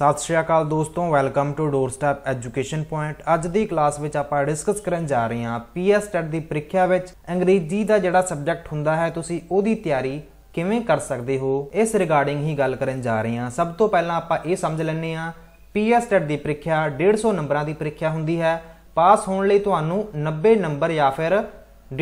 ਸਤਿ ਸ਼੍ਰੀ ਅਕਾਲ ਦੋਸਤੋ welcome to doorstep education point ਅੱਜ ਦੀ ਕਲਾਸ ਵਿੱਚ ਆਪਾਂ ਡਿਸਕਸ ਕਰਨ ਜਾ ਰਹੇ ਹਾਂ ਪੀਐਸ ਟੈਟ ਦੀ ਪ੍ਰੀਖਿਆ ਵਿੱਚ ਅੰਗਰੇਜ਼ੀ ਦਾ ਜਿਹੜਾ ਸਬਜੈਕਟ ਹੁੰਦਾ ਹੈ ਤੁਸੀਂ ਉਹਦੀ ਤਿਆਰੀ ਕਿਵੇਂ ਕਰ ਸਕਦੇ ਹੋ ਇਸ ਰਿਗਾਰਡਿੰਗ ਹੀ ਗੱਲ ਕਰਨ ਜਾ ਰਹੇ ਹਾਂ ਸਭ ਤੋਂ ਪਹਿਲਾਂ ਆਪਾਂ ਇਹ ਸਮਝ ਲੈਣੇ ਆ ਪੀਐਸ ਟੈਟ ਦੀ ਪ੍ਰੀਖਿਆ 150 ਨੰਬਰਾਂ ਦੀ ਪ੍ਰੀਖਿਆ ਹੁੰਦੀ ਹੈ ਪਾਸ ਹੋਣ ਲਈ ਤੁਹਾਨੂੰ 90 ਨੰਬਰ ਜਾਂ ਫਿਰ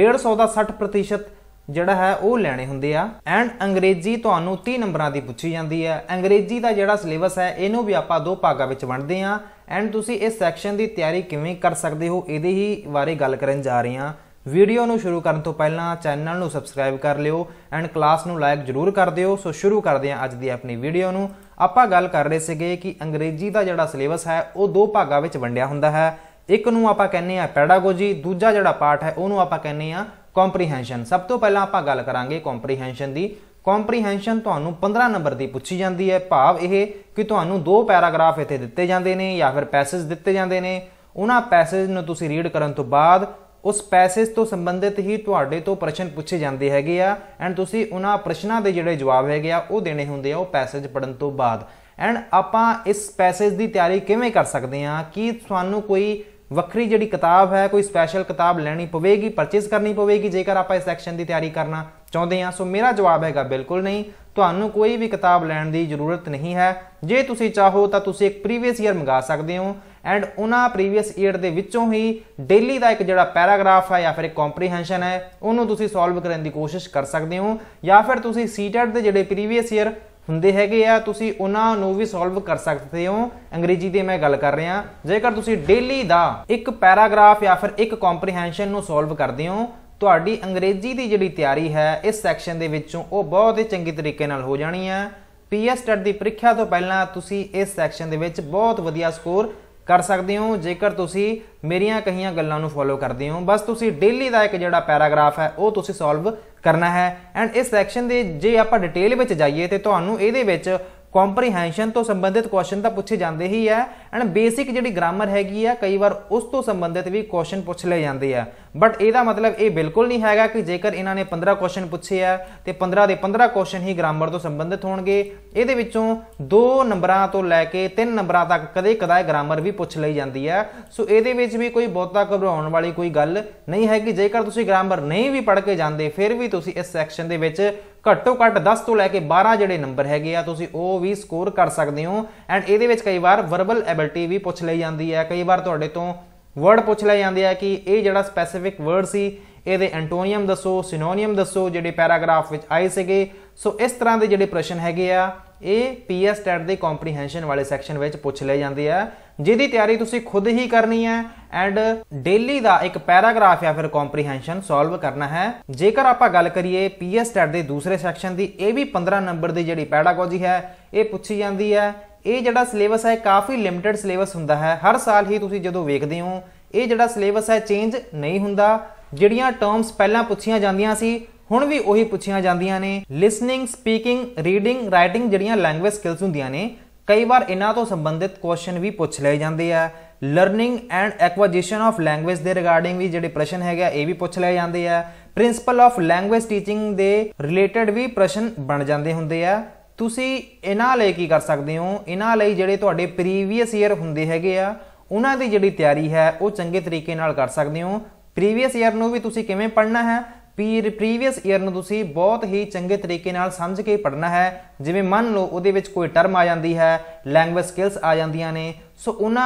150 ਦਾ 60% ਜਿਹੜਾ ਹੈ ਉਹ ਲੈਣੇ ਹੁੰਦੇ ਆ ਐਂਡ ਅੰਗਰੇਜ਼ੀ ਤੁਹਾਨੂੰ 30 ਨੰਬਰਾਂ ਦੀ ਪੁੱਛੀ ਜਾਂਦੀ ਹੈ ਅੰਗਰੇਜ਼ੀ ਦਾ ਜਿਹੜਾ ਸਿਲੇਬਸ ਹੈ ਇਹਨੂੰ ਵੀ ਆਪਾਂ ਦੋ ਭਾਗਾਂ ਵਿੱਚ ਵੰਡਦੇ ਆ ਐਂਡ ਤੁਸੀਂ ਇਸ ਸੈਕਸ਼ਨ ਦੀ ਤਿਆਰੀ ਕਿਵੇਂ ਕਰ ਸਕਦੇ ਹੋ ਇਹਦੇ ਹੀ ਬਾਰੇ ਗੱਲ ਕਰਨ ਜਾ ਰਹੇ ਆ ਵੀਡੀਓ ਨੂੰ ਸ਼ੁਰੂ ਕਰਨ ਤੋਂ ਪਹਿਲਾਂ ਚੈਨਲ ਨੂੰ ਸਬਸਕ੍ਰਾਈਬ ਕਰ ਲਿਓ ਐਂਡ ਕਲਾਸ ਨੂੰ ਲਾਈਕ ਜ਼ਰੂਰ ਕਰ ਦਿਓ ਸੋ ਸ਼ੁਰੂ ਕਰਦੇ ਹਾਂ ਅੱਜ ਦੀ ਆਪਣੀ ਵੀਡੀਓ ਨੂੰ ਆਪਾਂ ਗੱਲ ਕਰ ਰਹੇ ਸੀਗੇ ਕਿ ਅੰਗਰੇਜ਼ੀ ਦਾ ਜਿਹੜਾ ਸਿਲੇਬਸ ਹੈ ਉਹ ਦੋ ਭਾਗਾਂ ਵਿੱਚ ਵੰਡਿਆ ਹੁੰਦਾ ਹੈ ਇੱਕ ਨੂੰ ਆਪਾਂ ਕਹਿੰਦੇ ਆ ਪੈਡਾਗੋਜੀ ਦੂਜਾ ਜਿਹੜਾ ਪਾਠ ਹੈ ਉਹਨੂੰ ਆਪਾਂ ਕਹਿੰਦੇ ਆ ਕੰਪਰੀਹੈਂਸ਼ਨ ਸਭ ਤੋਂ ਪਹਿਲਾਂ ਆਪਾਂ ਗੱਲ ਕਰਾਂਗੇ ਕੰਪਰੀਹੈਂਸ਼ਨ ਦੀ ਕੰਪਰੀਹੈਂਸ਼ਨ ਤੁਹਾਨੂੰ 15 ਨੰਬਰ ਦੀ ਪੁੱਛੀ ਜਾਂਦੀ ਹੈ ਭਾਵ ਇਹ ਕਿ ਤੁਹਾਨੂੰ ਦੋ ਪੈਰਾਗ੍ਰਾਫ ਇੱਥੇ ਦਿੱਤੇ ਜਾਂਦੇ ਨੇ ਜਾਂ ਫਿਰ ਪੈਸੇਜ ਦਿੱਤੇ ਜਾਂਦੇ ਨੇ ਉਹਨਾਂ ਪੈਸੇਜ ਨੂੰ ਤੁਸੀਂ ਰੀਡ ਕਰਨ ਤੋਂ ਬਾਅਦ ਉਸ ਪੈਸੇਜ ਤੋਂ ਸੰਬੰਧਿਤ ਹੀ ਤੁਹਾਡੇ ਤੋਂ ਪ੍ਰਸ਼ਨ ਪੁੱਛੇ ਜਾਂਦੇ ਹੈਗੇ ਆ ਐਂਡ ਤੁਸੀਂ ਉਹਨਾਂ ਪ੍ਰਸ਼ਨਾਂ ਦੇ ਜਿਹੜੇ ਜਵਾਬ ਹੈਗੇ ਆ ਉਹ ਦੇਣੇ ਹੁੰਦੇ ਆ ਉਹ ਪੈਸੇਜ ਪੜਨ ਤੋਂ ਬਾਅਦ ਐਂਡ ਆਪਾਂ ਇਸ ਪੈਸੇਜ ਦੀ ਤਿਆਰੀ ਕਿਵੇਂ ਕਰ ਸਕਦੇ ਆ ਕਿ ਤੁਹਾਨੂੰ ਕੋਈ ਵੱਖਰੀ ਜਿਹੜੀ ਕਿਤਾਬ ਹੈ ਕੋਈ ਸਪੈਸ਼ਲ ਕਿਤਾਬ ਲੈਣੀ ਪਵੇਗੀ ਪਰਚੇਸ ਕਰਨੀ ਪਵੇਗੀ ਜੇਕਰ ਆਪਾਂ ਇਸ ਸੈਕਸ਼ਨ ਦੀ ਤਿਆਰੀ ਕਰਨਾ ਚਾਹੁੰਦੇ ਹਾਂ ਸੋ ਮੇਰਾ ਜਵਾਬ ਹੈਗਾ ਬਿਲਕੁਲ ਨਹੀਂ ਤੁਹਾਨੂੰ ਕੋਈ ਵੀ ਕਿਤਾਬ ਲੈਣ ਦੀ ਜ਼ਰੂਰਤ ਨਹੀਂ ਹੈ ਜੇ ਤੁਸੀਂ ਚਾਹੋ ਤਾਂ ਤੁਸੀਂ ਇੱਕ ਪ੍ਰੀਵੀਅਸ ਈਅਰ ਮੰਗਾ ਸਕਦੇ ਹੋ ਐਂਡ ਉਹਨਾਂ ਪ੍ਰੀਵੀਅਸ ਈਅਰ ਦੇ ਵਿੱਚੋਂ ਹੀ ਡੇਲੀ ਦਾ ਇੱਕ ਜਿਹੜਾ ਪੈਰਾਗ੍ਰਾਫ ਹੈ ਜਾਂ ਫਿਰ ਇੱਕ ਕੰਪਰੀਹੈਂਸ਼ਨ ਹੈ ਉਹਨੂੰ ਤੁਸੀਂ ਸੋਲਵ ਕਰਨ ਦੀ ਕੋਸ਼ਿਸ਼ ਕਰ ਸਕਦੇ ਹੋ ਜਾਂ ਫਿਰ ਤੁਸੀਂ ਸੀਟੈਟ ਦੇ ਜਿਹੜੇ ਪ੍ਰੀਵੀਅਸ ਈਅਰ ਹੁੰਦੇ ਹੈਗੇ ਆ ਤੁਸੀਂ ਉਹਨਾਂ ਨੂੰ ਵੀ ਸੋਲਵ ਕਰ ਸਕਦੇ ਹੋ ਅੰਗਰੇਜ਼ੀ ਦੀ ਮੈਂ ਗੱਲ ਕਰ ਰਿਹਾ ਜੇਕਰ ਤੁਸੀਂ ਡੇਲੀ ਦਾ ਇੱਕ ਪੈਰਾਗ੍ਰਾਫ ਜਾਂ ਫਿਰ ਇੱਕ ਕੰਪਰੀਹੈਂਸ਼ਨ ਨੂੰ ਸੋਲਵ ਕਰਦੇ ਹੋ ਤੁਹਾਡੀ ਅੰਗਰੇਜ਼ੀ ਦੀ ਜਿਹੜੀ ਤਿਆਰੀ ਹੈ ਇਸ ਸੈਕਸ਼ਨ ਦੇ ਵਿੱਚੋਂ ਉਹ ਬਹੁਤ ਹੀ ਚੰਗੀ ਤਰੀਕੇ ਨਾਲ ਹੋ ਜਾਣੀ ਹੈ ਪੀਐਸ ਟੈਟ ਦੀ ਪ੍ਰੀਖਿਆ ਤੋਂ ਪਹਿਲਾਂ ਤੁਸੀਂ ਇਸ ਸੈਕਸ਼ਨ ਦੇ ਵਿੱਚ ਬਹੁਤ ਵਧੀਆ ਸਕੋਰ ਕਰ ਸਕਦੇ ਹੋ ਜੇਕਰ ਤੁਸੀਂ ਮੇਰੀਆਂ ਕਹੀਆਂ ਗੱਲਾਂ ਨੂੰ ਫੋਲੋ ਕਰਦੇ ਹੋ ਬਸ ਤੁਸੀਂ ਡੇਲੀ ਦਾ ਇੱਕ ਜਿਹੜਾ ਪੈਰਾਗ੍ਰਾਫ ਹੈ ਉਹ ਤੁਸੀਂ ਸੋਲਵ ਕਰਨਾ ਹੈ ਐਂਡ ਇਸ ਸੈਕਸ਼ਨ ਦੇ ਜੇ ਆਪਾਂ ਡਿਟੇਲ ਵਿੱਚ ਜਾਈਏ ਤੇ ਤੁਹਾਨੂੰ ਇਹਦੇ ਵਿੱਚ ਕੰਪਰੀਹੈਂਸ਼ਨ ਤੋਂ ਸੰਬੰਧਿਤ ਕੁਐਸਚਨ ਤਾਂ ਪੁੱਛੇ ਜਾਂਦੇ ਹੀ ਆ ਐਂਡ ਬੇਸਿਕ ਜਿਹੜੀ ਗ੍ਰਾਮਰ ਹੈਗੀ ਆ ਕਈ ਵਾਰ ਉਸ ਤੋਂ ਸੰਬੰਧਿਤ ਵੀ ਕੁਐਸਚਨ ਪੁੱਛ ਲਏ ਜਾਂਦੇ ਆ ਬਟ ਇਹਦਾ ਮਤਲਬ ਇਹ ਬਿਲਕੁਲ ਨਹੀਂ ਹੈਗਾ ਕਿ ਜੇਕਰ ਇਹਨਾਂ ਨੇ 15 ਕੁਐਸਚਨ ਪੁੱਛੇ ਆ ਤੇ 15 ਦੇ 15 ਕੁਐਸਚਨ ਹੀ ਗ੍ਰਾਮਰ ਤੋਂ ਸੰਬੰਧਿਤ ਹੋਣਗੇ ਇਹਦੇ ਵਿੱਚੋਂ 2 ਨੰਬਰਾਂ ਤੋਂ ਲੈ ਕੇ 3 ਨੰਬਰਾਂ ਤੱਕ ਕਦੇ ਕਦਾਏ ਗ੍ਰਾਮਰ ਵੀ ਪੁੱਛ ਲਈ ਜਾਂਦੀ ਆ ਸੋ ਇਹਦੇ ਵਿੱਚ ਵੀ ਕੋਈ ਬਹੁਤਾ ਘਬਰਾਉਣ ਵਾਲੀ ਕੋਈ ਗੱਲ ਨਹੀਂ ਹੈ ਕਿ ਜੇਕਰ ਤੁਸੀਂ ਗ੍ਰਾਮਰ ਨਹੀਂ ਵੀ ਪੜ੍ਹ ਕੇ ਜਾਂਦੇ ਫਿਰ ਵੀ ਤੁਸੀਂ ਇਸ ਸੈਕਸ਼ਨ ਦੇ ਵਿੱਚ ਘੱਟੋ ਘੱਟ 10 ਤੋਂ ਲੈ ਕੇ 12 ਜਿਹੜੇ ਨੰਬਰ ਹੈਗੇ ਆ ਤੁਸੀਂ ਉਹ ਵੀ ਸਕੋਰ ਕਰ ਸਕਦੇ ਹੋ ਐਂਡ ਇਹਦੇ ਵਿੱਚ ਕਈ ਵਾਰ ਵਰਬਲ ਐਬਿਲਟੀ ਵੀ ਪੁੱਛ ਲਈ ਜਾਂਦੀ ਹੈ ਕਈ ਵਾਰ ਤੁਹਾਡੇ ਤੋਂ ਵਰਡ ਪੁੱਛ ਲਏ ਜਾਂਦੇ ਆ ਕਿ ਇਹ ਜਿਹੜਾ ਸਪੈਸੀਫਿਕ ਵਰਡ ਸੀ ਇਹਦੇ ਐਂਟੋਨੀਅਮ ਦੱਸੋ ਸਿਨੋਨੀਅਮ ਦੱਸੋ ਜਿਹੜੇ ਪੈਰਾਗ੍ਰਾਫ ਵਿੱਚ ਆਏ ਸੀਗੇ ਸੋ ਇਸ ਤਰ੍ਹਾਂ ਦੇ ਜਿਹੜੇ ਪ੍ਰਸ਼ਨ ਹੈਗੇ ਆ ਇਹ ਪੀਐਸ ਟੈਟ ਦੇ ਕੰਪਰੀਹੈਂਸ਼ਨ ਵਾਲੇ ਸੈਕਸ਼ਨ ਵਿੱਚ ਪੁੱਛ ਲਏ ਜਾਂਦੇ ਆ ਜਿਹਦੀ ਤਿਆਰੀ ਤੁਸੀਂ ਖੁਦ ਹੀ ਕਰਨੀ ਹੈ ਐਂਡ ਡੇਲੀ ਦਾ ਇੱਕ ਪੈਰਾਗ੍ਰਾਫ ਜਾਂ ਫਿਰ ਕੰਪਰੀਹੈਂਸ਼ਨ ਸੋਲਵ ਕਰਨਾ ਹੈ ਜੇਕਰ ਆਪਾਂ ਗੱਲ ਕਰੀਏ ਪੀਐਸ ਟੈਟ ਦੇ ਦੂਸਰੇ ਸੈਕਸ਼ਨ ਦੀ ਇਹ ਵੀ 15 ਨੰਬਰ ਦੀ ਜਿਹੜੀ ਪੈਡਾਗੋਜੀ ਹੈ ਇਹ ਪੁੱਛੀ ਜਾਂਦੀ ਹੈ ਇਹ ਜਿਹੜਾ ਸਿਲੇਬਸ ਹੈ ਕਾਫੀ ਲਿਮਟਿਡ ਸਿਲੇਬਸ ਹੁੰਦਾ ਹੈ ਹਰ ਸਾਲ ਹੀ ਤੁਸੀਂ ਜਦੋਂ ਵੇਖਦੇ ਹੋ ਇਹ ਜਿਹੜਾ ਸਿਲੇਬਸ ਹੈ ਚੇਂਜ ਨਹੀਂ ਹੁੰਦਾ ਜਿਹੜੀਆਂ ਟਰਮਸ ਪਹਿਲਾਂ ਪੁੱਛੀਆਂ ਜਾਂਦੀਆਂ ਸੀ ਹੁਣ ਵੀ ਉਹੀ ਪੁੱਛੀਆਂ ਜਾਂਦੀਆਂ ਨੇ ਲਿਸਨਿੰਗ ਸਪੀਕਿੰਗ ਰੀਡਿੰਗ ਰਾਈਟਿੰਗ ਜਿਹੜੀਆਂ ਲੈਂਗੁਏਜ ਸਕਿਲਸ ਹੁੰਦੀਆਂ ਨੇ ਕਈ ਵਾਰ ਇਹਨਾਂ ਤੋਂ ਸੰਬੰਧਿਤ ਕੁਐਸਚਨ ਵੀ ਪੁੱਛ ਲਏ ਜਾਂਦੇ ਆ learning and acquisition of language ਦੇ ਰਿਗਾਰਡਿੰਗ ਵੀ ਜਿਹੜੇ ਪ੍ਰਸ਼ਨ ਹੈਗਾ ਇਹ ਵੀ ਪੁੱਛ ਲਏ ਜਾਂਦੇ ਆ ਪ੍ਰਿੰਸੀਪਲ ਆਫ ਲੈਂਗੁਏਜ ਟੀਚਿੰਗ ਦੇ ਰਿਲੇਟਡ ਵੀ ਪ੍ਰਸ਼ਨ ਬਣ ਜਾਂਦੇ ਹੁੰਦੇ ਆ ਤੁਸੀਂ ਇਹਨਾਂ ਲਈ ਕੀ ਕਰ ਸਕਦੇ ਹੋ ਇਹਨਾਂ ਲਈ ਜਿਹੜੇ ਤੁਹਾਡੇ ਪ੍ਰੀਵੀਅਸ ਈਅਰ ਹੁੰਦੇ ਹੈਗੇ ਆ ਉਹਨਾਂ ਦੀ ਜਿਹੜੀ ਤਿਆਰੀ ਹੈ ਉਹ ਚੰਗੇ ਤਰੀਕੇ ਨਾਲ ਕਰ ਸਕਦੇ ਹੋ ਪ੍ਰੀਵੀਅਸ ਈਅਰ ਨੂੰ ਵੀ ਤੁਸੀਂ ਕਿਵੇਂ ਪੜ੍ਹਨਾ ਹੈ ਪੀਰ ਪ੍ਰੀਵੀਅਸ ਈਅਰ ਨੂੰ ਤੁਸੀਂ ਬਹੁਤ ਹੀ ਚੰਗੇ ਤਰੀਕੇ ਨਾਲ ਸਮਝ ਕੇ ਪੜ੍ਹਨਾ ਹੈ ਜਿਵੇਂ ਮੰਨ ਲਓ ਉਹਦੇ ਵਿੱਚ ਕੋਈ ਟਰਮ ਆ ਜਾਂਦੀ ਹੈ ਲੈਂਗੁਏਜ ਸਕਿਲਸ ਆ ਜਾਂਦੀਆਂ ਨੇ ਸੋ ਉਹਨਾਂ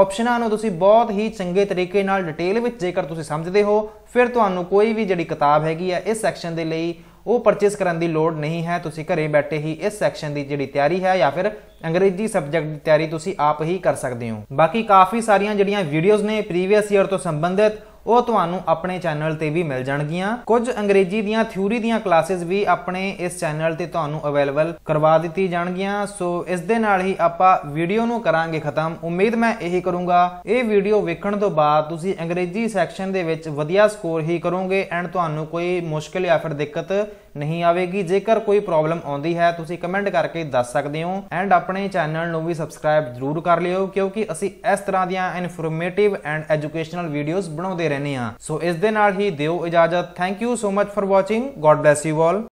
ਆਪਸ਼ਨਾਂ ਨੂੰ ਤੁਸੀਂ ਬਹੁਤ ਹੀ ਚੰਗੇ ਤਰੀਕੇ ਨਾਲ ਡਿਟੇਲ ਵਿੱਚ ਜੇਕਰ ਤੁਸੀਂ ਸਮਝਦੇ ਹੋ ਫਿਰ ਤੁਹਾਨੂੰ ਕੋਈ ਵੀ ਜਿਹੜੀ ਕਿਤਾਬ ਹੈਗੀ ਆ ਇਸ ਸੈਕਸ਼ਨ ਦੇ ਲਈ ਉਹ ਪਰਚੇਸ ਕਰਨ ਦੀ ਲੋੜ ਨਹੀਂ ਹੈ ਤੁਸੀਂ ਘਰੇ ਬੈਠੇ ਹੀ ਇਸ ਸੈਕਸ਼ਨ ਦੀ ਜਿਹੜੀ ਤਿਆਰੀ ਹੈ ਜਾਂ ਫਿਰ ਅੰਗਰੇਜ਼ੀ ਸਬਜੈਕਟ ਦੀ ਤਿਆਰੀ ਤੁਸੀਂ ਆਪ ਹੀ ਕਰ ਸਕਦੇ ਹੋ ਬਾਕੀ ਕਾਫੀ ਸਾਰੀਆਂ ਜਿਹੜੀਆਂ ਵੀਡੀਓਜ਼ ਨੇ ਪ੍ਰੀਵੀਅਸ ਈਅਰ ਤੋਂ ਸੰਬੰਧਿਤ ਉਹ ਤੁਹਾਨੂੰ ਆਪਣੇ ਚੈਨਲ ਤੇ ਵੀ ਮਿਲ ਜਾਣਗੀਆਂ ਕੁਝ ਅੰਗਰੇਜ਼ੀ ਦੀਆਂ ਥਿਊਰੀ ਦੀਆਂ ਕਲਾਸਿਸ ਵੀ ਆਪਣੇ ਇਸ ਚੈਨਲ ਤੇ ਤੁਹਾਨੂੰ ਅਵੇਲੇਬਲ ਕਰਵਾ ਦਿੱਤੀ ਜਾਣਗੀਆਂ ਸੋ ਇਸ ਦੇ ਨਾਲ ਹੀ ਆਪਾਂ ਵੀਡੀਓ ਨੂੰ ਕਰਾਂਗੇ ਖਤਮ ਉਮੀਦ ਮੈਂ ਇਹੀ ਕਰੂੰਗਾ ਇਹ ਵੀਡੀਓ ਵੇਖਣ ਤੋਂ ਬਾਅਦ ਤੁਸੀਂ ਅੰਗਰੇਜ਼ੀ ਸੈਕਸ਼ਨ ਦੇ ਵਿੱਚ ਵਧੀਆ ਸਕੋਰ ਹੀ ਕਰੋਗੇ ਐਂਡ ਤੁਹਾਨੂੰ ਕੋਈ ਮੁਸ਼ਕਲ ਜਾਂ ਫਿਰ ਦਿੱਕਤ ਨਹੀਂ ਆਵੇਗੀ ਜੇਕਰ ਕੋਈ ਪ੍ਰੋਬਲਮ ਆਉਂਦੀ ਹੈ ਤੁਸੀਂ ਕਮੈਂਟ ਕਰਕੇ ਦੱਸ ਸਕਦੇ ਹੋ ਐਂਡ ਆਪਣੇ ਚੈਨਲ ਨੂੰ ਵੀ ਸਬਸਕ੍ਰਾਈਬ ਜ਼ਰੂਰ ਕਰ ਲਿਓ ਕਿਉਂਕਿ ਅਸੀਂ ਇਸ ਤਰ੍ਹਾਂ ਦੀਆਂ ਇਨਫੋਰਮੇਟਿਵ ਐਂਡ ਐਜੂਕੇਸ਼ਨਲ ਵੀਡੀਓਜ਼ ਬਣਾਉਂਦੇ ਰਹਿੰਦੇ ਹਾਂ ਸੋ ਇਸ ਦੇ ਨਾਲ ਹੀ ਦਿਓ ਇਜਾਜ਼ਤ thank you so much for watching god bless you all